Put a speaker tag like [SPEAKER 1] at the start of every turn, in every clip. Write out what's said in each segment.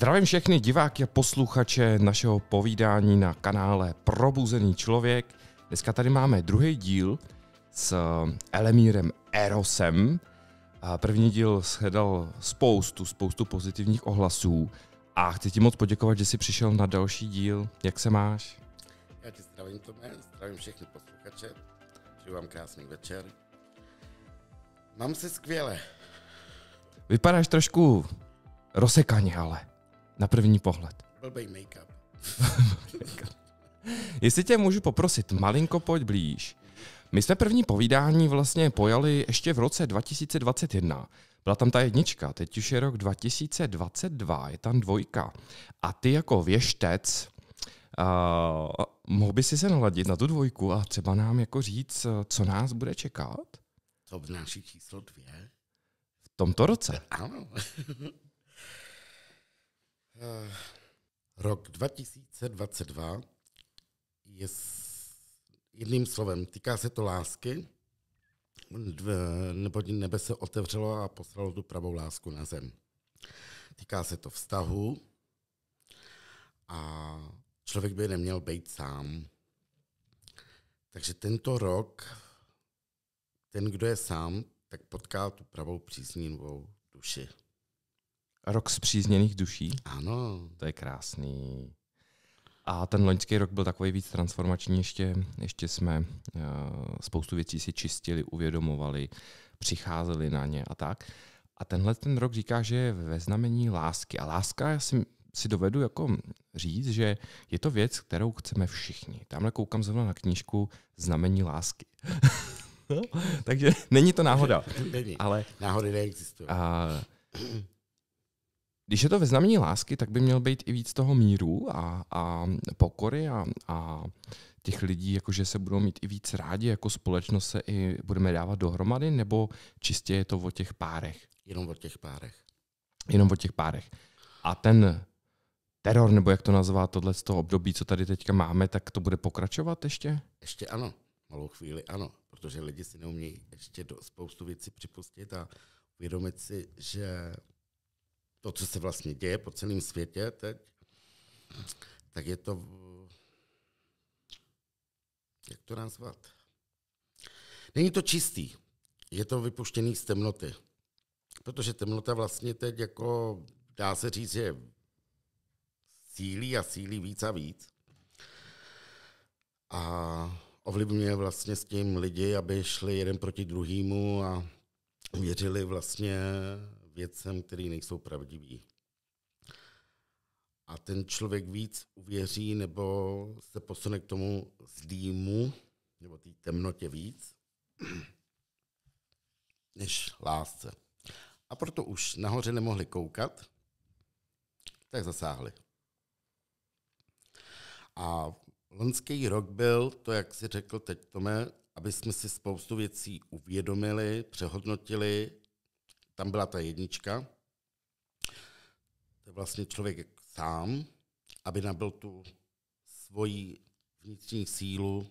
[SPEAKER 1] Zdravím všechny diváky a posluchače našeho povídání na kanále Probuzený člověk. Dneska tady máme druhý díl s eh, Elemírem Erosem. První díl shledal spoustu, spoustu pozitivních ohlasů a chci ti moc poděkovat, že jsi přišel na další díl. Jak se máš?
[SPEAKER 2] Já tě zdravím, Tome, zdravím všechny posluchače, přeju vám krásný večer. Mám se skvěle.
[SPEAKER 1] Vypadáš trošku rozsekaně, ale na první pohled.
[SPEAKER 2] Blbej make-up.
[SPEAKER 1] Jestli tě můžu poprosit, malinko pojď blíž. My jsme první povídání vlastně pojali ještě v roce 2021. Byla tam ta jednička, teď už je rok 2022, je tam dvojka. A ty jako věštec, uh, mohl by si se naladit na tu dvojku a třeba nám jako říct, co nás bude čekat?
[SPEAKER 2] To obnáší číslo dvě.
[SPEAKER 1] V tomto roce?
[SPEAKER 2] Ano. Eh, rok 2022 je s jedným slovem, týká se to lásky, nebo nebe se otevřelo a poslalo tu pravou lásku na zem. Týká se to vztahu a člověk by neměl být sám. Takže tento rok, ten, kdo je sám, tak potká tu pravou příznivou duši.
[SPEAKER 1] Rok zpřízněných duší. Ano. To je krásný. A ten loňský rok byl takový víc transformační, ještě, ještě jsme uh, spoustu věcí si čistili, uvědomovali, přicházeli na ně a tak. A tenhle ten rok říká, že je ve znamení lásky. A láska, já si, si dovedu jako říct, že je to věc, kterou chceme všichni. Tamhle koukám zrovna na knížku Znamení lásky. No, takže není to náhoda. není. Ale, Náhody neexistují. Uh, Když je to ve znamení lásky, tak by měl být i víc toho míru a, a pokory a, a těch lidí, jakože se budou mít i víc rádi, jako společnost se i budeme dávat dohromady, nebo čistě je to o těch párech? Jenom o těch párech. Jenom o těch párech. A ten teror, nebo jak to nazvá, tohle z toho období, co tady teďka máme, tak to bude pokračovat ještě?
[SPEAKER 2] Ještě ano, malou chvíli ano, protože lidi si neumí ještě do spoustu věcí připustit a uvědomit si, že to, co se vlastně děje po celém světě teď, tak je to, jak to nazvat? Není to čistý, je to vypuštěný z temnoty. Protože temnota vlastně teď jako, dá se říct, že sílí a sílí víc a víc. A ovlivňuje vlastně s tím lidi, aby šli jeden proti druhému a věřili vlastně věcem, které nejsou pravdivé. A ten člověk víc uvěří nebo se posune k tomu zdýmu nebo té temnotě víc než lásce. A proto už nahoře nemohli koukat, tak zasáhli. A loňský rok byl, to jak si řekl teď Tome, aby jsme si spoustu věcí uvědomili, přehodnotili tam byla ta jednička, to je vlastně člověk sám, aby nabil tu svoji vnitřní sílu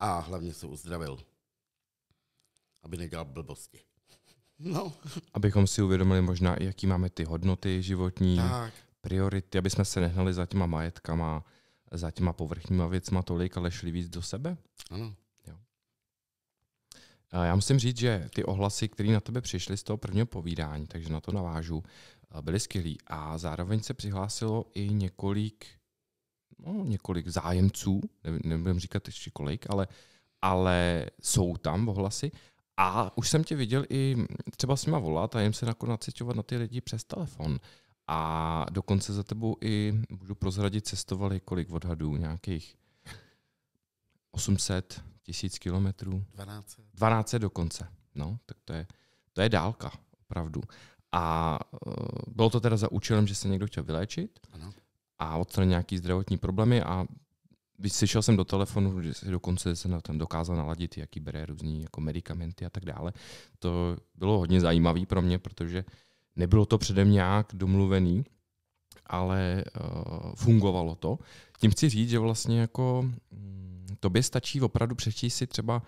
[SPEAKER 2] a hlavně se uzdravil. Aby nedělal blbosti. No.
[SPEAKER 1] Abychom si uvědomili možná, jaký máme ty hodnoty životní, tak. priority, aby jsme se nehnali za těma majetkama, za těma povrchníma věcma tolik, ale šli víc do sebe. Ano. Eh, já musím říct, že ty ohlasy, které na tebe přišly z toho prvního povídání, takže na to navážu, eh, byly skvělý. A zároveň se přihlásilo i několik, no, několik zájemců, nebudem říkat ještě kolik, ale, ale jsou tam ohlasy. A už jsem tě viděl i třeba s nima volat a jim se nakonec ciťovat na ty lidi přes telefon. A dokonce za tebou i, můžu prozradit, cestovali kolik odhadů, nějakých 800, tisíc kilometrů. 12. 12 dokonce. No, tak to je, to je dálka, opravdu. A uh, bylo to teda za účelem, že se někdo chtěl vyléčit ano. a odstranit nějaký zdravotní problémy a slyšel jsem do telefonu, že se dokonce se na tam dokázal naladit, jaký bere různý jako medicamenty a tak dále. To bylo hodně zajímavé pro mě, protože nebylo to předem nějak domluvený, ale uh, fungovalo to. Tím chci říct, že vlastně jako... Mm, tobě stačí opravdu přečíst si třeba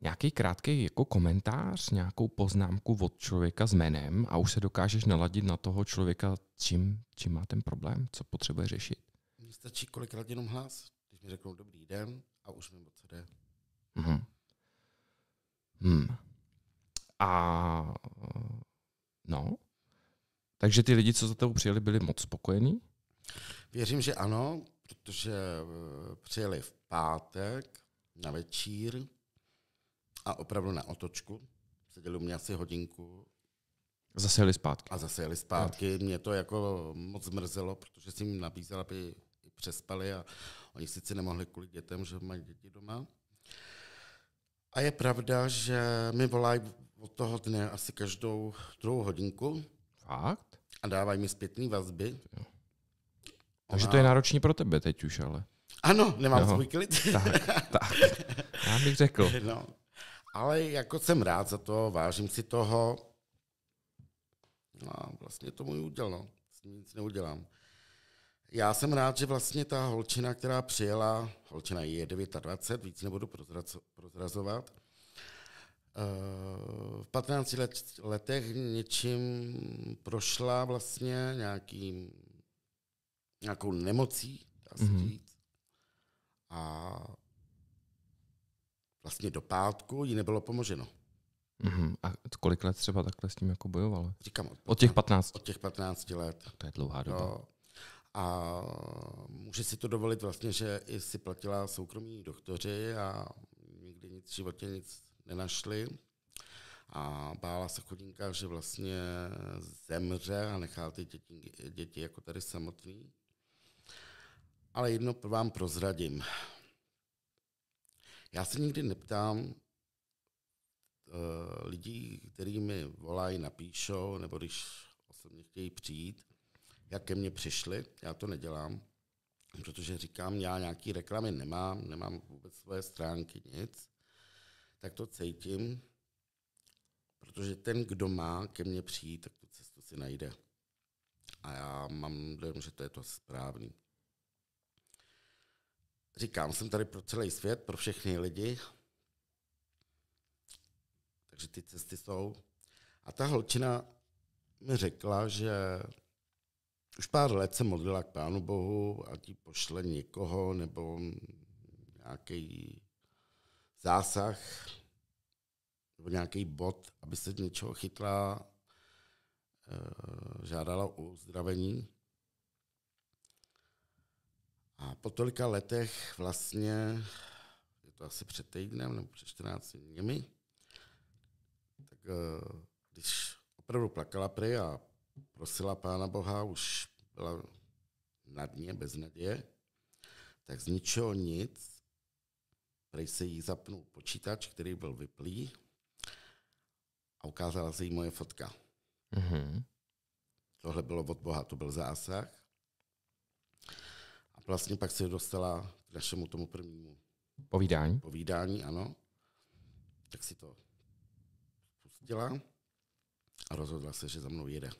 [SPEAKER 1] nějaký krátký jako komentář, nějakou poznámku od člověka s jménem a už se dokážeš naladit na toho člověka, čím, čím má ten problém, co potřebuje řešit.
[SPEAKER 2] Mně stačí kolikrát jenom hlas, když mi řeknou dobrý den a už mi co jde.
[SPEAKER 1] Mhm. Hmm. A no, takže ty lidi, co za tebou přijeli, byli moc spokojení?
[SPEAKER 2] Věřím, že ano protože eh, přijeli v pátek na večír a opravdu na otočku. Seděli u mě asi hodinku.
[SPEAKER 1] Zase jeli zpátky.
[SPEAKER 2] A zase jeli zpátky. Mě to jako moc zmrzelo, protože jsem jim nabízela, aby přespali a oni sice nemohli kvůli dětem, že mají děti doma. A je pravda, že mi volají od toho dne asi každou druhou hodinku. Fakt? A dávají mi zpětné vazby. Jo.
[SPEAKER 1] Takže to je náročný pro tebe teď už, ale. Ano, nemám no. svůj klid. Tak, tak. Já bych řekl. No.
[SPEAKER 2] Ale jako jsem rád za to, vážím si toho. No, vlastně to můj úděl, no. S tím nic neudělám. Já jsem rád, že vlastně ta holčina, která přijela, holčina je 29, víc nebudu prozrazovat, eh, v 15 letech něčím prošla vlastně nějakým nějakou nemocí, dá se mm-hmm. říct. A vlastně do pátku jí nebylo pomoženo.
[SPEAKER 1] Mm-hmm. A kolik let třeba takhle s tím jako bojovala? Říkám, od, 15, od těch 15.
[SPEAKER 2] Od těch 15 let. To je dlouhá doba. No. A může si to dovolit vlastně, že i si platila soukromí doktoři a nikdy nic v životě nic nenašli. A bála se chodinka, že vlastně zemře a nechá ty děti, děti jako tady samotný. Ale jedno vám prozradím. Já se nikdy neptám uh, lidí, kteří mi volají, napíšou, nebo když osobně chtějí přijít, jak ke mně přišli. Já to nedělám, protože říkám, já nějaký reklamy nemám, nemám vůbec svoje stránky, nic. Tak to cítím, protože ten, kdo má ke mně přijít, tak tu cestu si najde. A já mám dojem, že to je to správný říkám, jsem tady pro celý svět, pro všechny lidi. Takže ty cesty jsou. A ta holčina mi řekla, že už pár let se modlila k Pánu Bohu a ti pošle někoho nebo nějaký zásah nebo nějaký bod, aby se něčeho chytla, eh, žádala o uzdravení. A po tolika letech vlastně, je to asi před týdnem nebo před 14 dněmi, tak eh, když opravdu plakala pry a prosila Pána Boha, už byla na dně, bez naděje, tak z ničeho nic, prej se jí zapnul počítač, který byl vyplý a ukázala se jí moje fotka. Mm-hmm. Tohle bylo od Boha, to byl zásah vlastně pak se dostala k našemu tomu prvnímu povídání. Povídání, ano. Tak si to pustila a rozhodla se, že za mnou jede.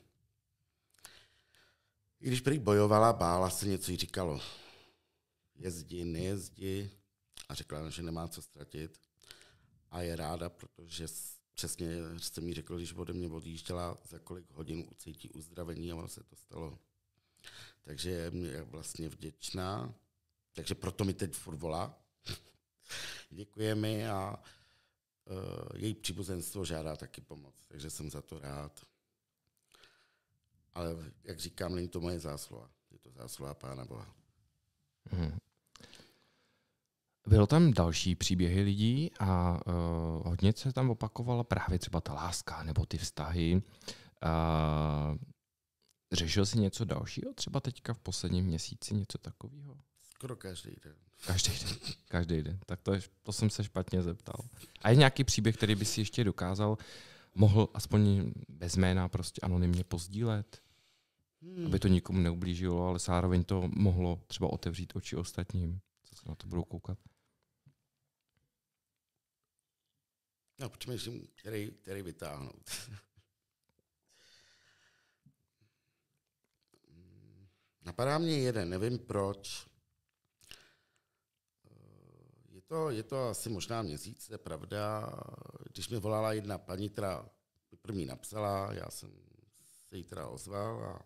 [SPEAKER 2] I když prý bojovala, bála se, něco jí říkalo. Jezdi, nejezdi a řekla, že nemá co ztratit. A je ráda, protože přesně jsem jí řekl, když ode mě odjížděla, za kolik hodin ucítí uzdravení a ono se to stalo takže je mě vlastně vděčná. Takže proto mi teď furt volá. Děkuje mi a uh, její příbuzenstvo žádá taky pomoc, takže jsem za to rád. Ale jak říkám, není to moje zásluha. Je to zásluha Pána Boha. Hmm.
[SPEAKER 1] Bylo tam další příběhy lidí a uh, hodně se tam opakovala právě třeba ta láska nebo ty vztahy. Uh, Řešil jsi něco dalšího? Třeba teďka v posledním měsíci něco takového?
[SPEAKER 2] Skoro každý den.
[SPEAKER 1] Každý den. Každý den. Tak to, je, to jsem se špatně zeptal. A je nějaký příběh, který by si ještě dokázal, mohl aspoň bez jména prostě anonymně pozdílet? Hmm. Aby to nikomu neublížilo, ale zároveň to mohlo třeba otevřít oči ostatním, co se na to budou koukat.
[SPEAKER 2] No, přemýšlím, který, který vytáhnout. Napadá mě jeden, nevím proč. Eh, je to, je to asi možná měsíc, je pravda. Když mi volala jedna paní, která mi první napsala, já jsem se jí teda ozval a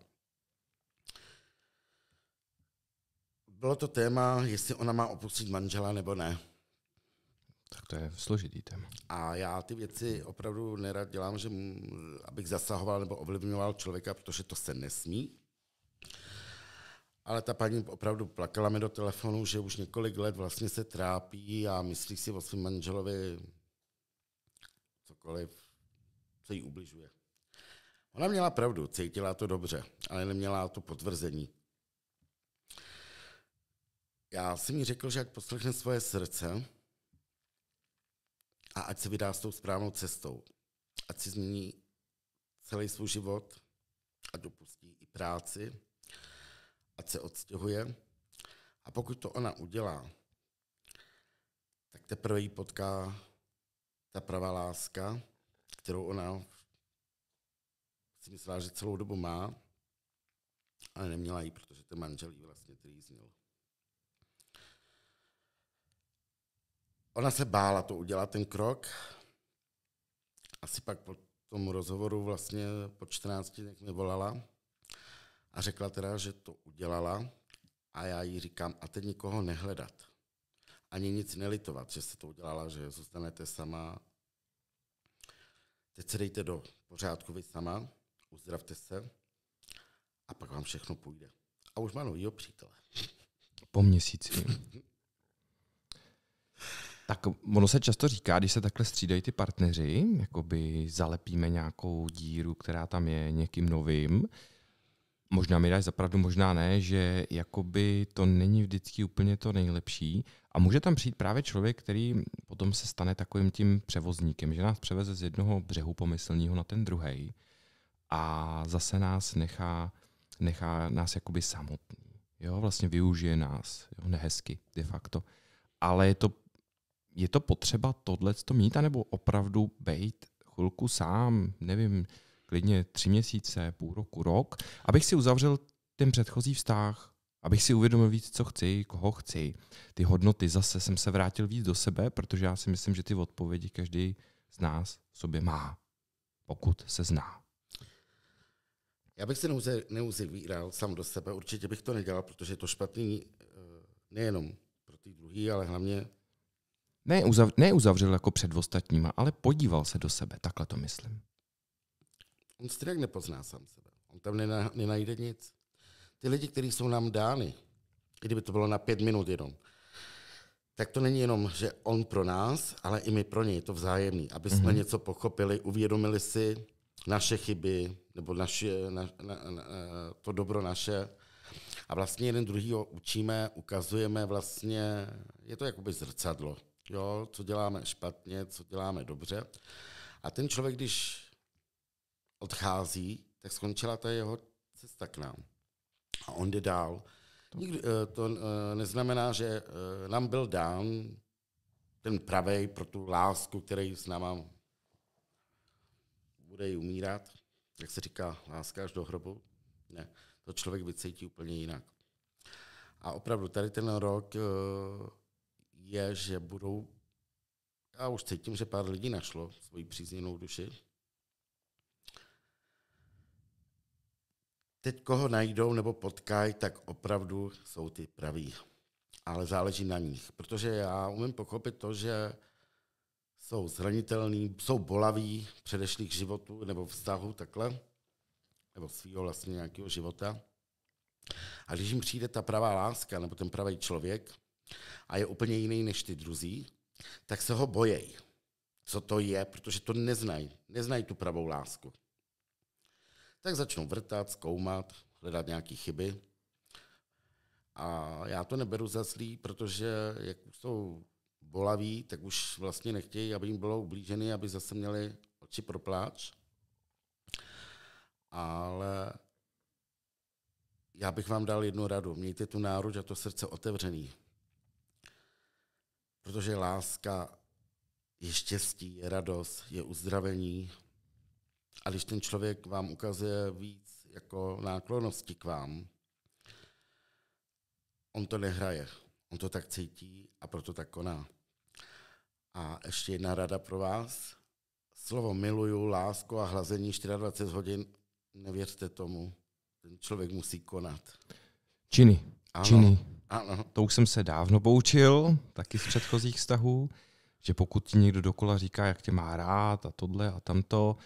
[SPEAKER 2] bylo to téma, jestli ona má opustit manžela nebo ne. Tak to je složitý téma. A já ty věci opravdu nerad dělám, že abych zasahoval nebo ovlivňoval člověka, protože to se nesmí. Ale ta paní opravdu plakala mi do telefonu, že už několik let vlastně se trápí a myslí si o svém manželovi cokoliv, co jí ubližuje. Ona měla pravdu, cítila to dobře, ale neměla to potvrzení. Já jsem jí řekl, že ať poslechne svoje srdce a ať se vydá s tou správnou cestou. Ať si změní celý svůj život a dopustí i práci, ať se odstěhuje. A pokud to ona udělá, tak teprve ji potká ta pravá láska, kterou ona si myslela, že celou dobu má, ale neměla ji, protože ten manžel ji vlastně trýznil. Ona se bála to udělat, ten krok. Asi pak po tom rozhovoru vlastně po 14 dnech mi volala a řekla teda, že to udělala a já jí říkám, a teď nikoho nehledat. Ani nic nelitovat, že jste to udělala, že zůstanete sama. Teď se dejte do pořádku vy sama, uzdravte se a pak vám všechno půjde. A už má novýho přítele.
[SPEAKER 1] Po měsíci. Tak ono se často říká, když se takhle střídají ty partneři, jakoby zalepíme nějakou díru, která tam je někým novým, možná mi dáš zapravdu, možná ne, že jakoby to není vždycky úplně to nejlepší. A může tam přijít právě člověk, který potom se stane takovým tím převozníkem, že nás převeze z jednoho břehu pomyslního na ten druhý a zase nás nechá, nechá nás jakoby samotný. Jo, vlastně využije nás, jo, nehezky, de facto. Ale je to, je to potřeba tohle to mít, anebo opravdu být chvilku sám, nevím, klidně tři měsíce, půl roku, rok, abych si uzavřel ten předchozí vztah, abych si uvědomil víc, co chci, koho chci. Ty hodnoty zase jsem se vrátil víc do sebe, protože já si myslím, že ty odpovědi každý z nás v sobě má, pokud se zná.
[SPEAKER 2] Já bych se neuzivíral sám do sebe, určitě bych to nedělal, protože je to špatný eh, nejenom pro ty druhý, ale hlavně...
[SPEAKER 1] Ne, uzav, ne uzavřel jako před ostatníma, ale podíval se do sebe, takhle to myslím.
[SPEAKER 2] On stejně nepozná sám sebe. On tam nena, nenajde nic. Ty lidi, kteří jsou nám dány, kdyby to bylo na pět minut jenom, tak to není jenom, že on pro nás, ale i my pro něj, to vzájemný, aby jsme mm-hmm. něco pochopili, uvědomili si naše chyby, nebo naše, na, na, na, to dobro naše. A vlastně jeden druhýho učíme, ukazujeme vlastně, je to jakoby zrcadlo, jo, co děláme špatně, co děláme dobře. A ten člověk, když odchází, tak skončila ta jeho cesta k nám. A on jde dál. Nikdy, eh, to eh, neznamená, že eh, nám byl dán ten pravej pro tu lásku, který s náma bude umírat, jak se říká, láska až do hrobu. Ne, to člověk vycítí úplně jinak. A opravdu tady ten rok je, že budou, já už cítím, že pár lidí našlo svoji přízněnou duši, teď koho najdou nebo potkají, tak opravdu jsou ty praví. Ale záleží na nich, protože já umím pochopit to, že jsou zranitelní, jsou bolaví předešlých životů nebo vztahu takhle, nebo svého vlastně nějakého života. A když jim přijde ta pravá láska nebo ten pravý člověk a je úplně jiný než ty druzí, tak se ho bojejí. Co to je, protože to neznají. Neznají tu pravou lásku tak začnu vrtat, zkoumat, hledat nějaké chyby. A já to neberu za zlý, protože jak už jsou bolaví, tak už vlastně nechtějí, aby jim bylo ublíženy, aby zase měli oči pro pláč. Ale já bych vám dal jednu radu. Mějte tu náruč a to srdce otevřený. Protože láska je štěstí, je radost, je uzdravení, a když ten člověk vám ukazuje víc jako náklonosti k vám, on to nehraje. On to tak cítí a proto tak koná. A ještě jedna rada pro vás. Slovo miluju, lásku a hlazení 24 hodin, nevěřte tomu. Ten člověk musí konat.
[SPEAKER 1] Činy. Ano. Činy. Ano. To už jsem se dávno poučil, taky z předchozích vztahů, že pokud ti někdo dokola říká, jak tě má rád a tohle a tamto,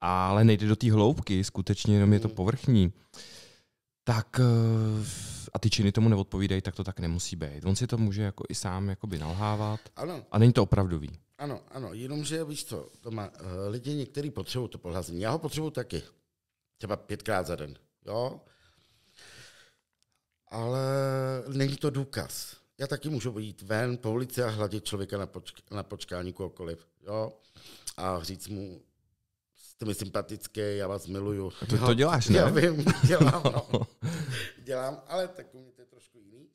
[SPEAKER 1] ale nejde do té hloubky, skutečně jenom je to hmm. povrchní, tak eh, a ty činy tomu neodpovídají, tak to tak nemusí být. On si to může jako i sám jakoby nalhávat ano. a není to opravdový.
[SPEAKER 2] Ano, ano, jenomže víš co, to má, eh, lidi některý potřebují to pohlazení. Já ho potřebuji taky, třeba pětkrát za den, jo. Ale není to důkaz. Já taky můžu jít ven po ulici a hladit člověka na, počk- na počkání kohokoliv, jo. A říct mu, jste mi sympatický, já vás miluju. A to, no, to děláš, ne? Já vím, dělám, no. no. dělám, ale tak u mě to je trošku jiný.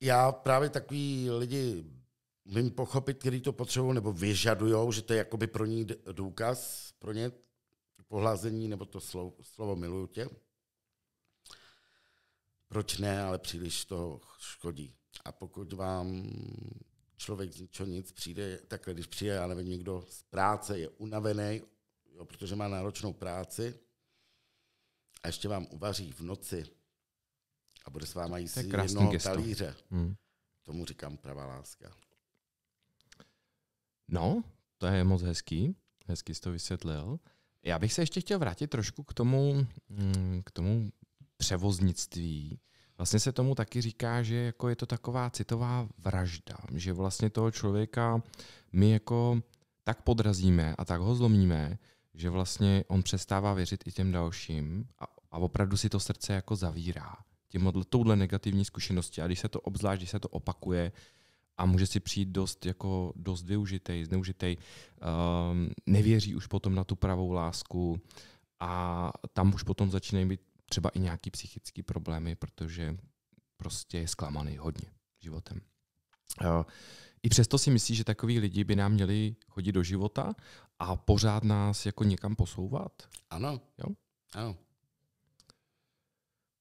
[SPEAKER 2] Já právě takový lidi vím pochopit, který to potřebují nebo vyžadujou, že to je jakoby pro ní důkaz, pro ně pohlazení nebo to slovo, slovo miluju tě. Proč ne, ale příliš to škodí. A pokud vám člověk z ničeho nic přijde, takhle když přijde, já nevím, někdo z práce je unavený, jo, protože má náročnou práci a ještě vám uvaří v noci a bude s váma jíst je jednoho gesto. talíře. Hmm. Tomu říkám pravá láska.
[SPEAKER 1] No, to je moc hezký. Hezky jsi to vysvětlil. Já bych se ještě chtěl vrátit trošku k tomu, mm, k tomu převoznictví. Vlastně se tomu taky říká, že jako je to taková citová vražda, že vlastně toho člověka my jako tak podrazíme a tak ho zlomíme, že vlastně on přestává věřit i těm dalším a, a opravdu si to srdce jako zavírá tím touhle negativní zkušenosti. A když se to obzvlášť, když se to opakuje a může si přijít dost, jako dost využitej, zneužitej, um, nevěří už potom na tu pravou lásku a tam už potom začínají být třeba i nějaký psychický problémy, protože prostě je zklamaný hodně životem. Eh, I přesto si myslí, že takový lidi by nám měli chodit do života a pořád nás jako někam posouvat?
[SPEAKER 2] Ano. Jo? Ano.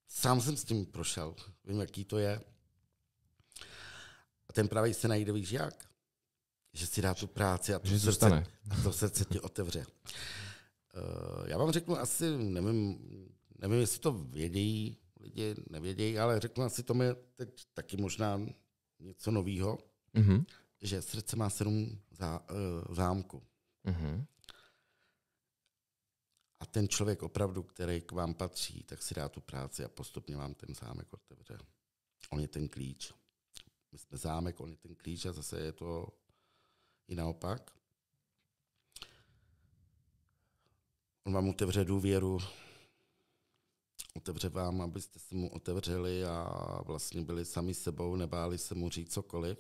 [SPEAKER 2] Sám jsem s tím prošel. Vím, jaký to je. A ten pravý se najde, víš jak? Že si dá tu práci a to, že srdce, a to srdce ti otevře. Uh, já vám řeknu asi, nevím, nevím, jestli to vědějí lidi, nevědějí, ale řekla si, to mi teď taky možná něco nového, mm-hmm. že srdce má sedm zá, uh, eh, zámku. Mm-hmm. A ten člověk opravdu, který k vám patří, tak si dá tu práci a postupně vám ten zámek otevře. On je ten klíč. My jsme zámek, on je ten klíč a zase je to i naopak. On vám otevře důvěru, otevře vám, abyste se mu otevřeli a vlastně byli sami sebou, nebáli se mu říct cokoliv.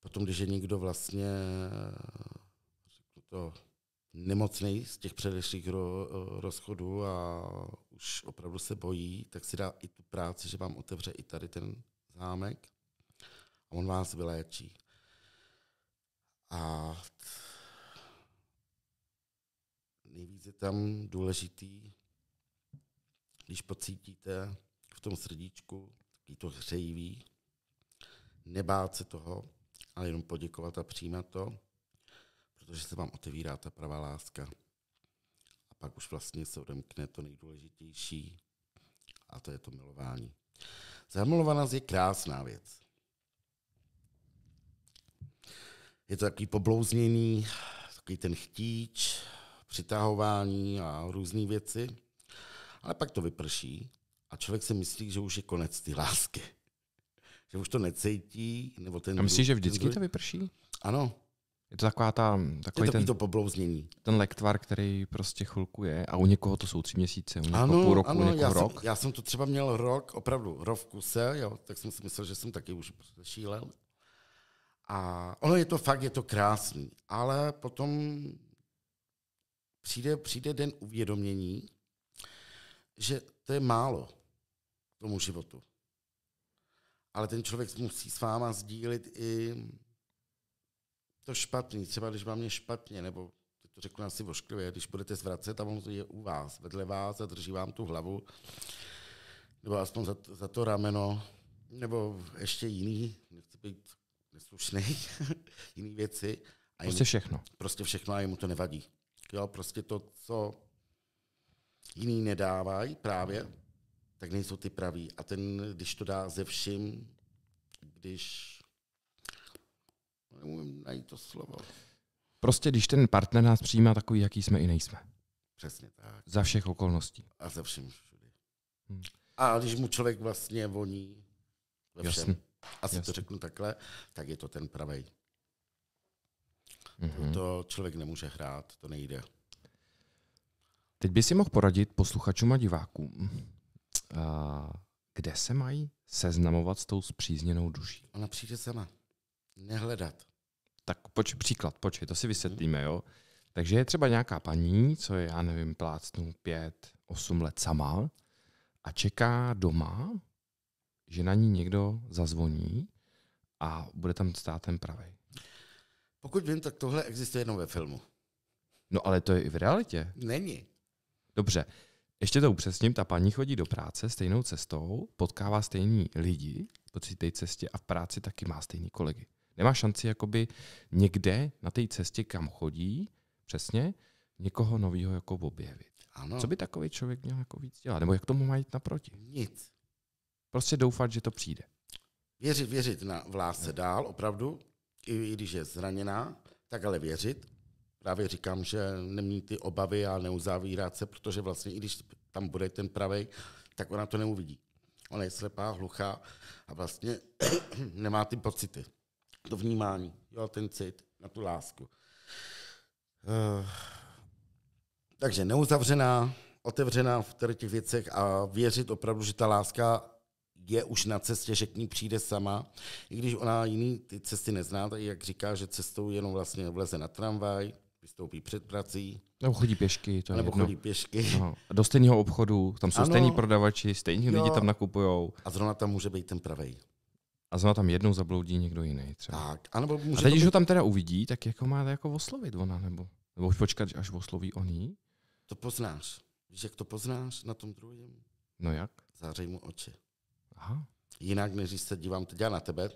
[SPEAKER 2] Potom, když je někdo vlastně řeknu to, nemocný z těch předešlých ro, rozchodů a už opravdu se bojí, tak si dá i tu práci, že vám otevře i tady ten zámek a on vás vyléčí. A nejvíc je tam důležitý, když pocítíte v tom srdíčku takový to hřejivý, nebát se toho, ale jenom poděkovat a přijímat to, protože se vám otevírá ta pravá láska. A pak už vlastně se odemkne to nejdůležitější a to je to milování. Zamilovanost je krásná věc. Je to takový poblouznění, takový ten chtíč, přitahování a různé věci. Ale pak to vyprší a člověk si myslí, že už je konec té lásky. Že už to necítí. Nebo ten a myslíš, že vždycky ten... to vyprší?
[SPEAKER 1] Ano. Je to taková ta, takový je to ten, to poblouznění. ten lektvar, který prostě chvilku je a u někoho to jsou tři měsíce, u někoho ano, půl roku, ano, u někoho já rok.
[SPEAKER 2] Jsem, já jsem to třeba měl rok, opravdu rok v kuse, jo, tak jsem si myslel, že jsem taky už prostě šílel. A ono je to fakt, je to krásný, ale potom přijde, přijde den uvědomění, že to je málo tomu životu. Ale ten člověk musí s váma sdílit i to špatný. Třeba když vám je špatně, nebo to řeknu asi vošklivě, když budete zvracet a on je u vás, vedle vás a drží vám tu hlavu, nebo aspoň za, to, za to rameno, nebo ještě jiný, nechci být neslušný, jiný věci. A jim, prostě všechno. Prostě všechno a jemu to nevadí jo, prostě to, co jiný nedávají právě, tak nejsou ty praví. A ten, když to dá ze vším, když... Nemůžu najít to slovo.
[SPEAKER 1] Prostě když ten partner nás přijímá takový, jaký jsme i nejsme.
[SPEAKER 2] Přesně tak.
[SPEAKER 1] Za všech okolností.
[SPEAKER 2] A za vším všude. Hmm. A když mu člověk vlastně voní ve všem, Jasný. asi Jasný. to řeknu takhle, tak je to ten pravej. Mm-hmm. To člověk nemůže hrát, to nejde.
[SPEAKER 1] Teď by si mohl poradit posluchačům a divákům,
[SPEAKER 2] eh, kde se mají
[SPEAKER 1] seznamovat s tou zpřízněnou duší.
[SPEAKER 2] Ona přijde sama. Nehledat.
[SPEAKER 1] Tak poč, příklad, počkej, to si mhm. vysvětlíme, jo. Takže je třeba nějaká paní, co je, já nevím, plácnu pět, osm let sama a čeká doma, že na ní někdo zazvoní a bude tam stát ten pravej.
[SPEAKER 2] Pokud vím, tak tohle existuje jenom ve filmu.
[SPEAKER 1] No ale to je i v realitě. Není. Dobře, ještě to upřesním, ta paní chodí do práce stejnou cestou, potkává stejný lidi po té cestě a v práci taky má stejný kolegy. Nemá šanci jakoby někde na té cestě, kam chodí, přesně, někoho nového jako objevit. Ano. Co by takový člověk měl jako víc dělat? Nebo jak tomu mají naproti? Nic. Prostě doufat, že to přijde.
[SPEAKER 2] Věřit, věřit na vlásce dál, opravdu i když je zraněná, tak ale věřit. Právě říkám, že nemít ty obavy a neuzavírat se, protože vlastně i když tam bude ten pravej, tak ona to neuvidí. Ona je slepá, hluchá a vlastně nemá ty pocity. To vnímání, jo, ten cit na tu lásku. Uh, takže neuzavřená, otevřená v těch věcech a věřit opravdu, že ta láska je už na cestě, že k ní přijde sama, i když ona jiný ty cesty nezná, tak jak říká, že cestou jenom vlastně vleze na tramvaj, vystoupí před prací. Nebo chodí pěšky. To je nebo jedno. chodí pěšky. No.
[SPEAKER 1] A do stejného obchodu, tam jsou ano. stejní prodavači,
[SPEAKER 2] stejní jo. lidi tam nakupují. A zrovna tam může být ten pravej.
[SPEAKER 1] A zrovna tam jednou zabloudí někdo jiný třeba. Tak, anebo může a teď, když být... ho tam teda uvidí, tak jako má jako oslovit ona, nebo, nebo už počkat, až osloví
[SPEAKER 2] oni, To poznáš. Víš, jak to poznáš na tom druhém? No jak? Zářej mu oči. Aha. Jinak, než se dívám teď na tebe.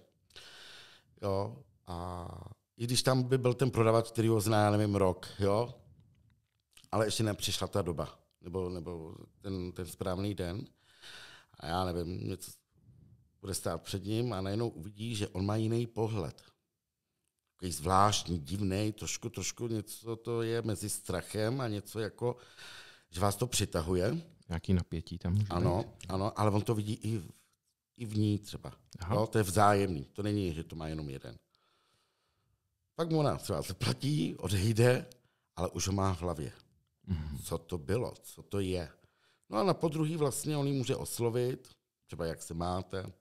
[SPEAKER 2] Jo, a i když tam by byl ten prodavač, který ho zná, já nevím, rok, jo, ale ještě nepřišla ta doba, nebo, nebo ten, ten správný den. A já nevím, něco bude stát před ním a najednou uvidí, že on má jiný pohled. Takový zvláštní, divný, trošku, trošku něco to je mezi strachem a něco jako, že vás to přitahuje. Nějaký napětí tam může Ano, být. ano, ale on to vidí i i v ní třeba. Aha. Jo, to je vzájemný, to není, že to má jenom jeden. Pak mu ona třeba zaplatí, odejde, ale už ho má v hlavě. Mm-hmm. Co to bylo, co to je. No a na podruhý vlastně on ji může oslovit, třeba jak se máte,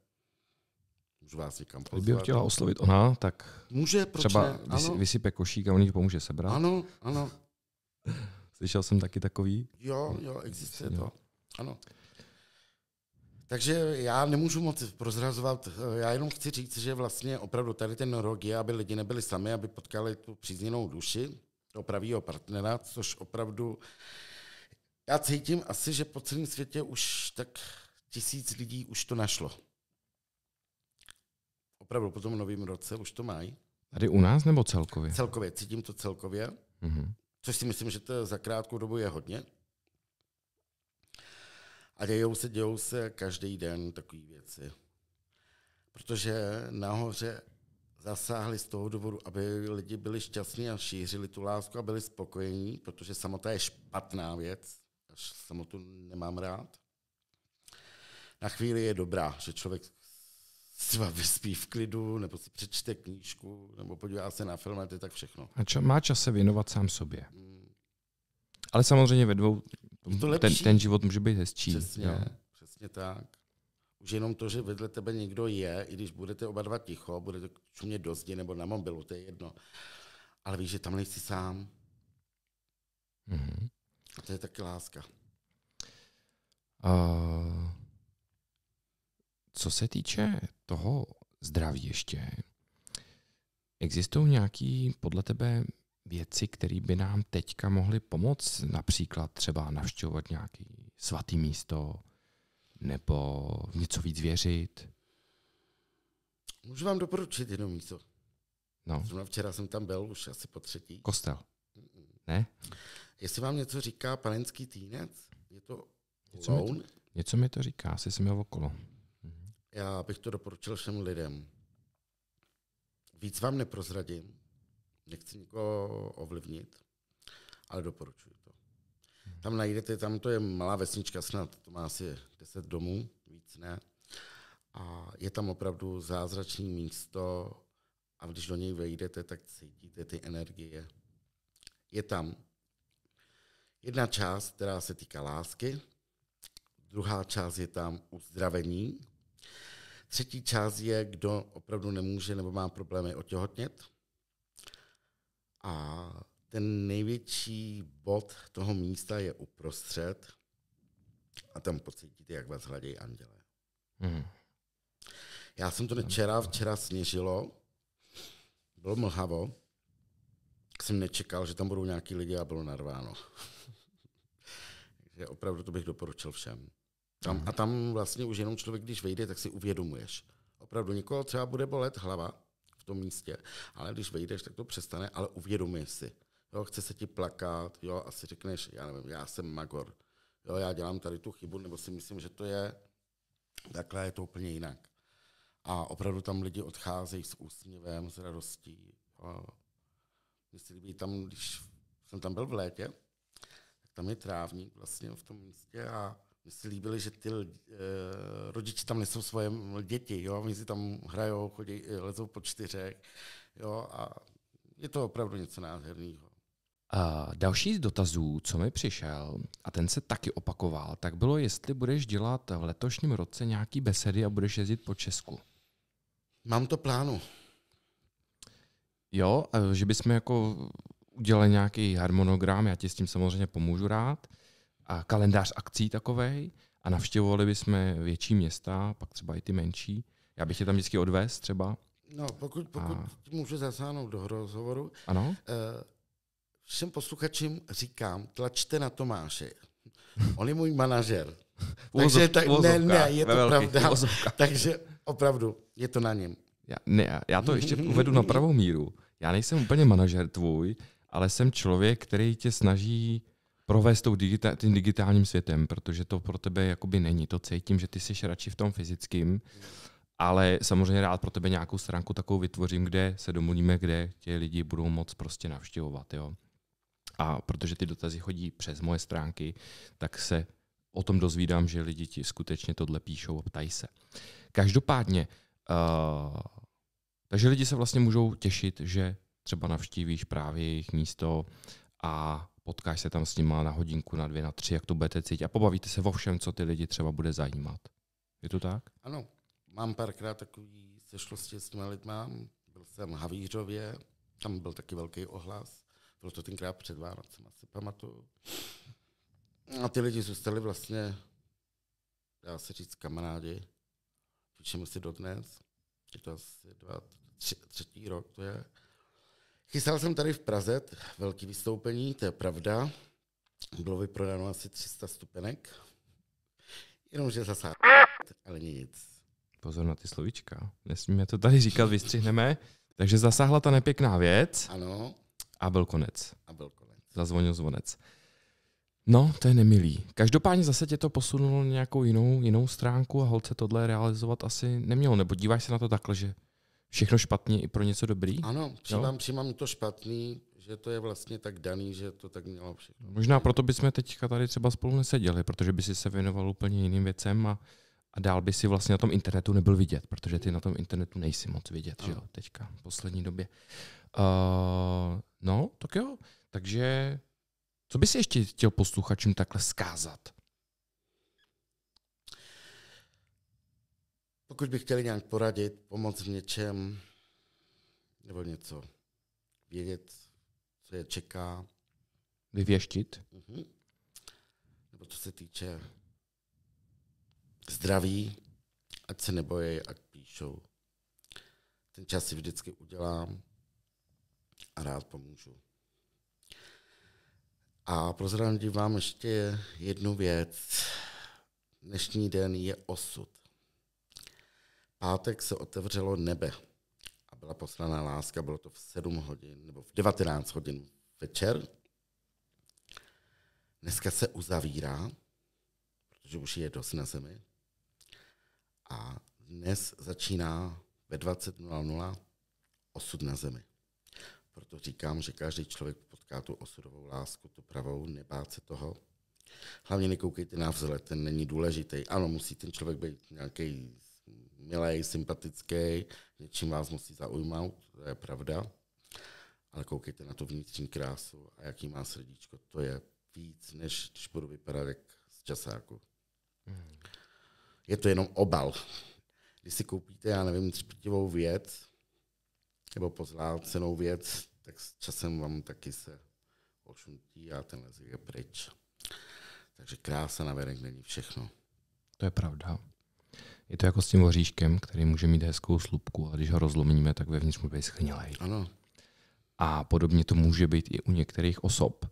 [SPEAKER 2] můžu vás někam pozvat. Kdyby ho chtěla oslovit ona, tak může, proč třeba ne? Ano.
[SPEAKER 1] vysype košík a on ji pomůže sebrat. Ano, ano. Slyšel jsem taky takový. Jo, jo, existuje to.
[SPEAKER 2] Ano. Takže já nemůžu moc prozrazovat, eh, já jenom chci říct, že vlastně opravdu tady ten rok je, aby lidi nebyli sami, aby potkali tu přízněnou duši, toho pravýho partnera, což opravdu já cítím asi, že po celém světě už tak tisíc lidí už to našlo. Opravdu po tom novém roce už to mají.
[SPEAKER 1] Tady u nás nebo celkově? Celkově,
[SPEAKER 2] cítím to celkově, mm-hmm. což si myslím, že to za krátkou dobu je hodně. A dějou se, dějou se každý den takové věci. Protože nahoře zasáhli z toho důvodu, aby lidi byli šťastní a šířili tu lásku a byli spokojení, protože samota je špatná věc, až samotu nemám rád. Na chvíli je dobrá, že člověk třeba vyspí v klidu, nebo si přečte knížku, nebo podívá se na film, a to je tak všechno. A ča- má
[SPEAKER 1] čas se věnovat sám sobě. Hmm. Ale samozřejmě ve dvou to lepší. Ten, ten život může být hezčí. Přesně, jo.
[SPEAKER 2] přesně tak. Už jenom to, že vedle tebe někdo je, i když budete oba dva ticho, budete čumět do zdi nebo na mobilu, to je jedno. Ale víš, že tam nejsi sám. Mm-hmm. A to je taky láska.
[SPEAKER 1] Uh, co se týče toho zdraví ještě, existují nějaký podle tebe věci, které by nám teďka mohly pomoct, například třeba navštěvovat nějaký svatý místo nebo něco víc věřit?
[SPEAKER 2] Můžu vám doporučit jedno místo. No. Zrovna včera jsem tam byl už asi po třetí.
[SPEAKER 1] Kostel. Ne?
[SPEAKER 2] Jestli vám něco říká panenský týnec, je to něco loun? Mi to,
[SPEAKER 1] něco mi to říká, asi jsem jel okolo.
[SPEAKER 2] Mhm. Já bych to doporučil všem lidem. Víc vám neprozradím, nechci nikoho ovlivnit, ale doporučuji to. Tam najdete, tam to je malá vesnička, snad to má asi 10 domů, víc ne. A je tam opravdu zázračné místo a když do něj vejdete, tak cítíte ty energie. Je tam jedna část, která se týká lásky, druhá část je tam uzdravení, třetí část je, kdo opravdu nemůže nebo má problémy otěhotnět, a ten největší bod toho místa je uprostřed a tam pocítíte, jak vás hladějí andělé. Mm. Já jsem to včera, včera sněžilo, bylo mlhavo, jsem nečekal, že tam budou nějaký lidi a bylo narváno. Takže opravdu to bych doporučil všem. Tam, mm. A tam vlastně už jenom člověk, když vejde, tak si uvědomuješ. Opravdu někoho třeba bude bolet hlava, tom místě. Ale když vejdeš, tak to přestane, ale uvědomíš si. Jo, chce se ti plakat, jo, a si řekneš, já nevím, já jsem magor. Jo, já dělám tady tu chybu, nebo si myslím, že to je, takhle je to úplně jinak. A opravdu tam lidi odcházejí s úsměvem, s radostí. Mně se líbí tam, když jsem tam byl v létě, tak tam je trávník vlastně v tom místě a že si líbili, že ty uh, rodiče tam nesou svoje děti, jo, oni si tam hrajou, chodí, eh, lezou po čtyřech, jo, a je to opravdu něco nádherného.
[SPEAKER 1] A další z dotazů, co mi přišel, a ten se taky opakoval, tak bylo, jestli budeš dělat v letošním roce nějaký besedy a budeš jezdit po Česku. Mám to plánu. Jo, že bychom jako udělali nějaký harmonogram, já ti s tím samozřejmě pomůžu rád a kalendář akcí takovej a navštěvovali bychom větší města, pak třeba i ty menší. Já bych je tam vždycky odvez třeba.
[SPEAKER 2] No, pokud, pokud a... můžu zasáhnout do rozhovoru. Ano? Uh, všem posluchačům říkám, tlačte na Tomáše. On je můj manažer. Takže tak, ne, ne, je to pravda. Takže opravdu, je to na něm. Já, ne, já to ještě uvedu na pravou
[SPEAKER 1] míru. Já nejsem úplně manažer tvůj, ale jsem člověk, který tě snaží provést tou digita- tím digitálním světem, protože to pro tebe jakoby není. To cítím, že ty jsi radši v tom fyzickým, ale samozřejmě rád pro tebe nějakou stránku takovou vytvořím, kde se domluvíme, kde tě lidi budou moc prostě navštěvovat. Jo? A protože ty dotazy chodí přes moje stránky, tak se o tom dozvídám, že lidi ti skutečně tohle píšou a ptají se. Každopádně, uh, takže lidi se vlastně můžou těšit, že třeba navštívíš právě jejich místo a potkáš se tam s nima na hodinku, na dvě, na tři, jak to budete cítit a pobavíte se o všem, co ty lidi třeba bude zajímat. Je to tak?
[SPEAKER 2] Ano, mám párkrát takový sešlosti s těma lidma. Byl jsem v Havířově, tam byl taky velký ohlas. Bylo to tenkrát před Vánocem, asi pamatuju. A ty lidi zůstali vlastně, dá se říct, kamarádi. Píšeme si dodnes. Je to asi dva, tři, třetí rok to je. Chystal jsem tady v Praze velký vystoupení, to je pravda. Bylo vyprodáno asi 300 stupenek. Jenomže zase, ale nic.
[SPEAKER 1] Pozor na ty slovíčka. Nesmíme to tady říkat, vystřihneme. Takže zasáhla ta nepěkná věc. Ano. A byl konec. A byl konec. Zazvonil zvonec. No, to je nemilý. Každopádně zase tě to posunulo na nějakou jinou, jinou stránku a holce tohle realizovat asi nemělo. Nebo díváš se na to takhle, že všechno špatně i pro něco dobrý? Ano, přijímám,
[SPEAKER 2] přijímám to špatný, že to je vlastně tak daný, že to tak mělo všechno. Možná
[SPEAKER 1] proto bychom teďka tady třeba spolu neseděli, protože by si se věnoval úplně jiným věcem a, a dál by si vlastně na tom internetu nebyl vidět, protože ty na tom internetu nejsi moc vidět, ano. že jo, teďka, v poslední době. Uh, no, tak jo, takže co bys si ještě chtěl posluchačům takhle zkázat?
[SPEAKER 2] Pokud by chtěli nějak poradit, pomoct v něčem, nebo něco vědět, co je čeká.
[SPEAKER 1] Vyvěštit?
[SPEAKER 2] Uh-huh. Nebo co se týče zdraví, ať se nebojí, ať píšou. Ten čas si vždycky udělám a rád pomůžu. A prozradím vám ještě jednu věc. Dnešní den je osud pátek se otevřelo nebe a byla poslaná láska, bylo to v 7 hodin nebo v 19 hodin večer. Dneska se uzavírá, protože už je dost na zemi. A dnes začíná ve 20.00 osud na zemi. Proto říkám, že každý člověk potká tu osudovou lásku, tu pravou, nebát se toho. Hlavně nekoukejte na vzhled, ten není důležitý. Ano, musí ten člověk být nějaký Milý, sympatický, něčím vás musí zaujmout, to je pravda. Ale koukejte na to vnitřní krásu a jaký má srdíčko. To je víc, než když budu vypadat jak z časáku. Hmm. Je to jenom obal. Když si koupíte, já nevím, třpitivou věc nebo pozlácenou věc, tak s časem vám taky se ošuntí a ten tenhle je pryč. Takže krása na venek není všechno.
[SPEAKER 1] To je pravda. Je to jako s tím oříškem, který může mít hezkou slupku, a když ho rozlomíme, tak vevnitř může být schnilej. Ano. A podobně to může být i u některých osob,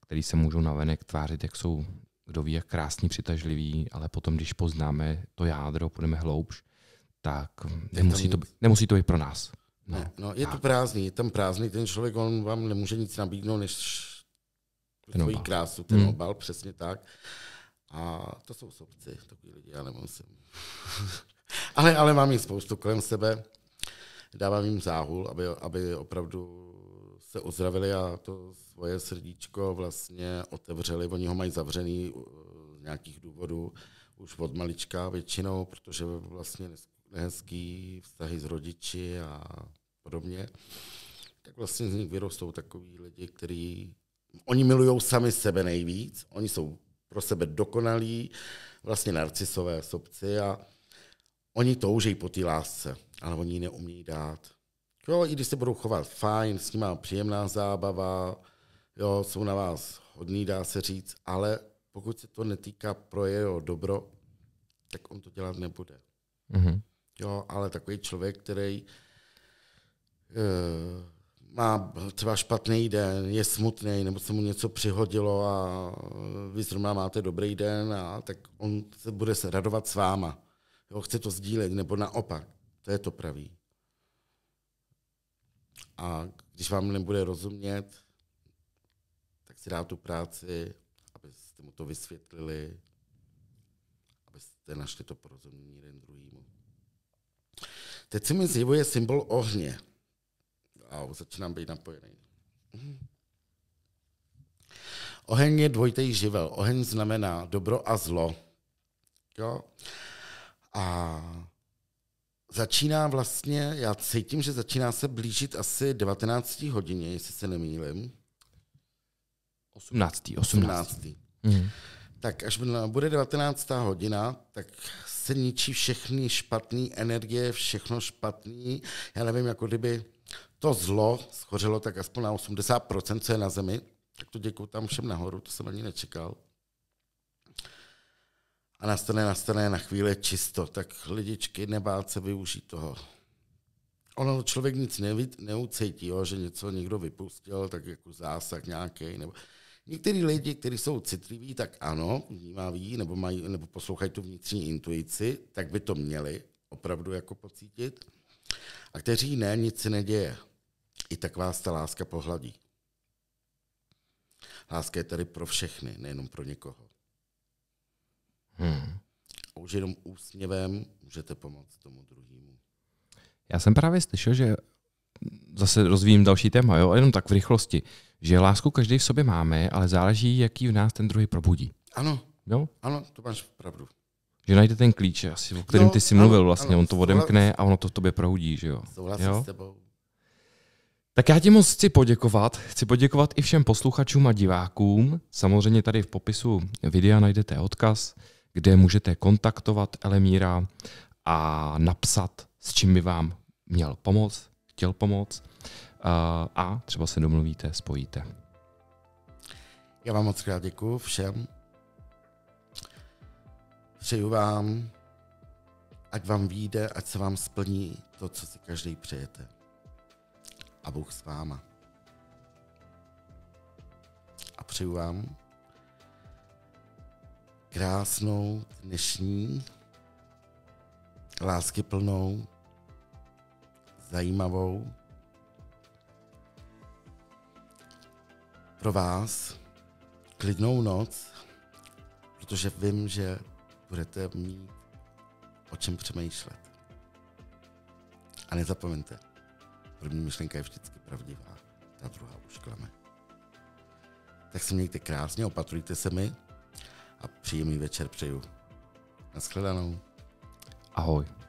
[SPEAKER 1] které se můžou navenek tvářit, jak jsou, kdo ví, jak krásní, přitažliví, ale potom, když poznáme to jádro, půjdeme hloubš, tak nemusí to, být, nemusí to být pro nás.
[SPEAKER 2] No, no je tak. to prázdný, je tam prázdný, ten člověk, on vám nemůže nic nabídnout, než ten obal. krásu, ten hmm. obal, přesně tak. A to jsou sobci, takový lidi, já nemusím. ale, ale mám jich spoustu kolem sebe. Dávám jim záhul, aby, aby opravdu se ozdravili a to svoje srdíčko vlastně otevřeli. Oni ho mají zavřený z nějakých důvodů už od malička většinou, protože vlastně nehezký vztahy s rodiči a podobně. Tak vlastně z nich vyrostou takový lidi, kteří Oni milují sami sebe nejvíc, oni jsou pro sebe dokonalí, vlastně narcisové sobci a oni toužejí po té lásce, ale oni ji neumějí dát. Jo, i když se budou chovat fajn, s nimi příjemná zábava, jo, jsou na vás hodný, dá se říct, ale pokud se to netýká pro jeho dobro, tak on to dělat nebude. Mm-hmm. Jo, ale takový člověk, který uh, má třeba špatný den, je smutný, nebo se mu něco přihodilo a vy zrovna máte dobrý den, a tak on se bude se radovat s váma. Jo, chce to sdílet, nebo naopak. To je to pravý. A když vám nebude rozumět, tak si dá tu práci, abyste mu to vysvětlili, abyste našli to porozumění jeden druhýmu. Teď se mi zjevuje symbol ohně a začínám být napojený. Mhm. Oheň je dvojitý živel. Oheň znamená dobro a zlo. Jo? A začíná vlastně, já cítím, že začíná se blížit asi 19. hodině, jestli se nemýlím.
[SPEAKER 1] 18. 18. 18. Mm.
[SPEAKER 2] Tak až bude 19. hodina, tak se ničí všechny špatné energie, všechno špatný. Já nevím, jako kdyby to zlo schořelo tak aspoň na 80%, co je na zemi, tak to děkuju tam všem nahoru, to jsem ani nečekal. A nastane, nastane na chvíli čisto, tak lidičky nebát se využít toho. Ono člověk nic neví, neucítí, jo, že něco někdo vypustil, tak jako zásah nějaký. Nebo... Některý lidi, kteří jsou citliví, tak ano, vnímaví, nebo, mají, nebo poslouchají tu vnitřní intuici, tak by to měli opravdu jako pocítit. A kteří ne, nic se neděje i tak vás ta láska pohladí. Láska je tady pro všechny, nejenom pro někoho. Hmm. A už jenom úsměvem můžete pomoct tomu druhému.
[SPEAKER 1] Já jsem právě slyšel, že zase rozvíjím další téma, jo? jenom tak v rychlosti, že lásku každý v sobě máme, ale záleží, jaký v nás ten druhý probudí.
[SPEAKER 2] Ano, jo? ano, to máš pravdu.
[SPEAKER 1] Že najde ten klíč, asi, o kterém no, ty jsi mluvil, ano, vlastně, ano, on to odemkne a ono to v tobě prohudí, že jo? Souhlasím jo? s tebou. Tak já ti moc chci poděkovat. Chci poděkovat i všem posluchačům a divákům. Samozřejmě tady v popisu videa najdete odkaz, kde můžete kontaktovat Elemíra a napsat, s čím by vám měl pomoct, chtěl pomoct a třeba se domluvíte, spojíte.
[SPEAKER 2] Já vám moc krát děkuji všem. Přeju vám, ať vám vyjde, ať se vám splní to, co si každý přejete a Bůh s váma. A přeju vám krásnou dnešní, lásky plnou, zajímavou pro vás klidnou noc, protože vím, že budete mít o čem přemýšlet. A nezapomeňte, První myšlenka je vždycky pravdivá, ta druhá už klame. Tak se mějte krásně, opatrujte se mi a příjemný večer přeju. Naschledanou. Ahoj.